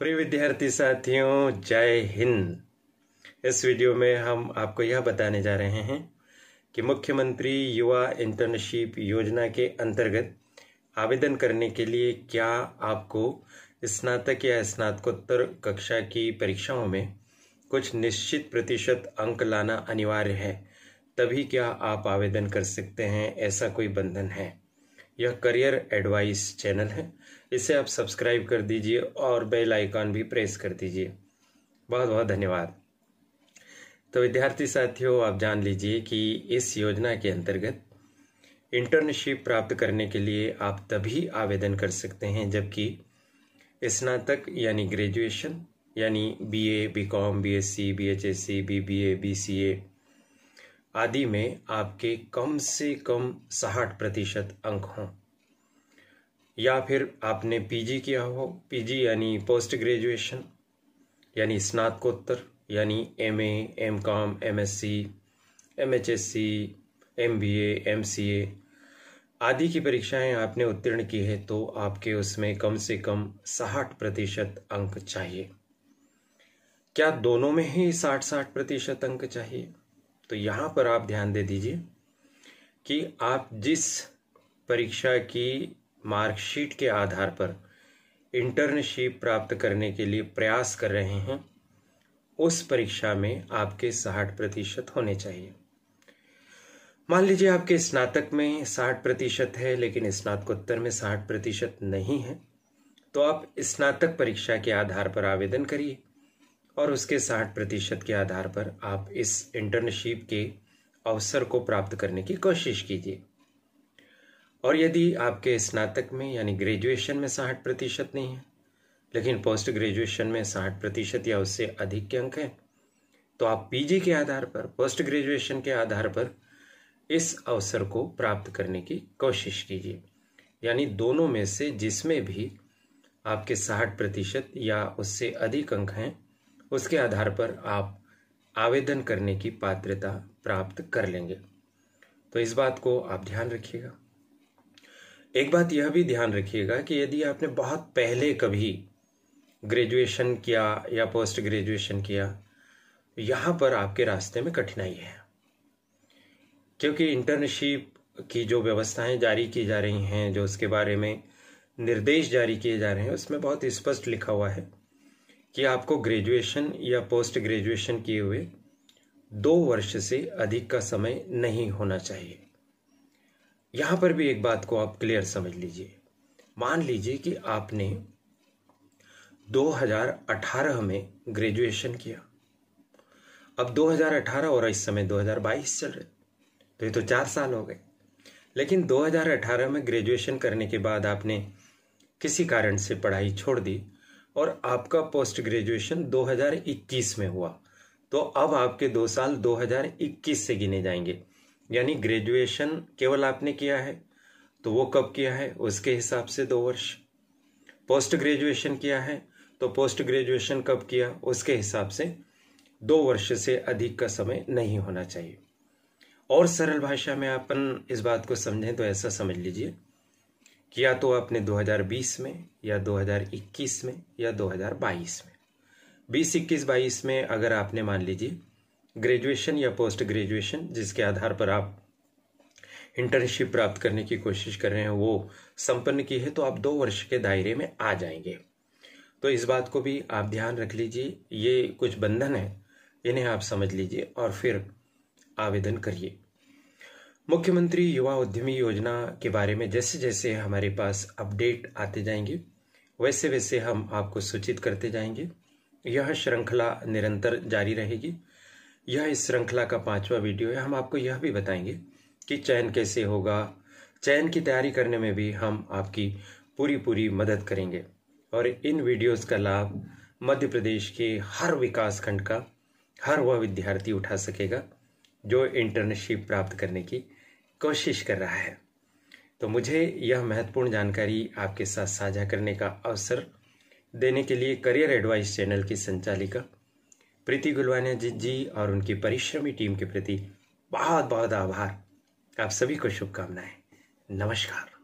प्रिय विद्यार्थी साथियों जय हिंद इस वीडियो में हम आपको यह बताने जा रहे हैं कि मुख्यमंत्री युवा इंटर्नशिप योजना के अंतर्गत आवेदन करने के लिए क्या आपको स्नातक या स्नातकोत्तर कक्षा की परीक्षाओं में कुछ निश्चित प्रतिशत अंक लाना अनिवार्य है तभी क्या आप आवेदन कर सकते हैं ऐसा कोई बंधन है यह करियर एडवाइस चैनल है इसे आप सब्सक्राइब कर दीजिए और बेल आइकॉन भी प्रेस कर दीजिए बहुत बहुत धन्यवाद तो विद्यार्थी साथियों आप जान लीजिए कि इस योजना के अंतर्गत इंटर्नशिप प्राप्त करने के लिए आप तभी आवेदन कर सकते हैं जबकि स्नातक यानी ग्रेजुएशन यानी बीए, बीकॉम, बीएससी, बीएचएससी, बीबीए, बीसीए आदि में आपके कम से कम साठ प्रतिशत अंक हों या फिर आपने पीजी किया हो पीजी यानी पोस्ट ग्रेजुएशन यानी स्नातकोत्तर यानी M A M com M S C M H S C M B M C A आदि की परीक्षाएं आपने उत्तीर्ण की है तो आपके उसमें कम से कम साठ प्रतिशत अंक चाहिए क्या दोनों में ही साठ साठ प्रतिशत अंक चाहिए तो यहाँ पर आप ध्यान दे दीजिए कि आप जिस परीक्षा की मार्कशीट के आधार पर इंटर्नशिप प्राप्त करने के लिए प्रयास कर रहे हैं उस परीक्षा में आपके साठ प्रतिशत होने चाहिए मान लीजिए आपके स्नातक में साठ प्रतिशत है लेकिन स्नातकोत्तर में साठ प्रतिशत नहीं है तो आप स्नातक परीक्षा के आधार पर आवेदन करिए और उसके साठ प्रतिशत के आधार पर आप इस इंटर्नशिप के अवसर को प्राप्त करने की कोशिश कीजिए और यदि आपके स्नातक में यानी ग्रेजुएशन में साठ प्रतिशत नहीं है लेकिन पोस्ट ग्रेजुएशन में साठ प्रतिशत या उससे अधिक के अंक हैं तो आप पीजी के आधार पर पोस्ट ग्रेजुएशन के आधार पर इस अवसर को प्राप्त करने की कोशिश कीजिए यानी दोनों में से जिसमें भी आपके साठ प्रतिशत या उससे अधिक अंक हैं उसके आधार पर आप आवेदन करने की पात्रता प्राप्त कर लेंगे तो इस बात को आप ध्यान रखिएगा एक बात यह भी ध्यान रखिएगा कि यदि आपने बहुत पहले कभी ग्रेजुएशन किया या पोस्ट ग्रेजुएशन किया यहां यहाँ पर आपके रास्ते में कठिनाई है क्योंकि इंटर्नशिप की जो व्यवस्थाएं जारी की जा रही हैं जो उसके बारे में निर्देश जारी किए जा रहे हैं उसमें बहुत स्पष्ट लिखा हुआ है कि आपको ग्रेजुएशन या पोस्ट ग्रेजुएशन किए हुए दो वर्ष से अधिक का समय नहीं होना चाहिए यहाँ पर भी एक बात को आप क्लियर समझ लीजिए मान लीजिए कि आपने 2018 में ग्रेजुएशन किया अब 2018 और इस समय 2022 चल रहे तो ये तो चार साल हो गए लेकिन 2018 में ग्रेजुएशन करने के बाद आपने किसी कारण से पढ़ाई छोड़ दी और आपका पोस्ट ग्रेजुएशन 2021 में हुआ तो अब आपके दो साल 2021 से गिने जाएंगे यानी ग्रेजुएशन केवल आपने किया है तो वो कब किया है उसके हिसाब से दो वर्ष पोस्ट ग्रेजुएशन किया है तो पोस्ट ग्रेजुएशन कब किया उसके हिसाब से दो वर्ष से अधिक का समय नहीं होना चाहिए और सरल भाषा में अपन इस बात को समझें तो ऐसा समझ लीजिए किया तो आपने 2020 में या 2021 में या 2022 में बीस इक्कीस बाईस में अगर आपने मान लीजिए ग्रेजुएशन या पोस्ट ग्रेजुएशन जिसके आधार पर आप इंटर्नशिप प्राप्त करने की कोशिश कर रहे हैं वो संपन्न की है तो आप दो वर्ष के दायरे में आ जाएंगे तो इस बात को भी आप ध्यान रख लीजिए ये कुछ बंधन है इन्हें आप समझ लीजिए और फिर आवेदन करिए मुख्यमंत्री युवा उद्यमी योजना के बारे में जैसे जैसे हमारे पास अपडेट आते जाएंगे वैसे वैसे हम आपको सूचित करते जाएंगे यह श्रृंखला निरंतर जारी रहेगी यह इस श्रृंखला का पांचवा वीडियो है हम आपको यह भी बताएंगे कि चयन कैसे होगा चयन की तैयारी करने में भी हम आपकी पूरी पूरी मदद करेंगे और इन वीडियोस का लाभ मध्य प्रदेश के हर विकास खंड का हर वह विद्यार्थी उठा सकेगा जो इंटर्नशिप प्राप्त करने की कोशिश कर रहा है तो मुझे यह महत्वपूर्ण जानकारी आपके साथ साझा करने का अवसर देने के लिए करियर एडवाइस चैनल की संचालिका प्रीति गुलवानिया जी जी और उनकी परिश्रमी टीम के प्रति बहुत बहुत आभार आप सभी को शुभकामनाएं नमस्कार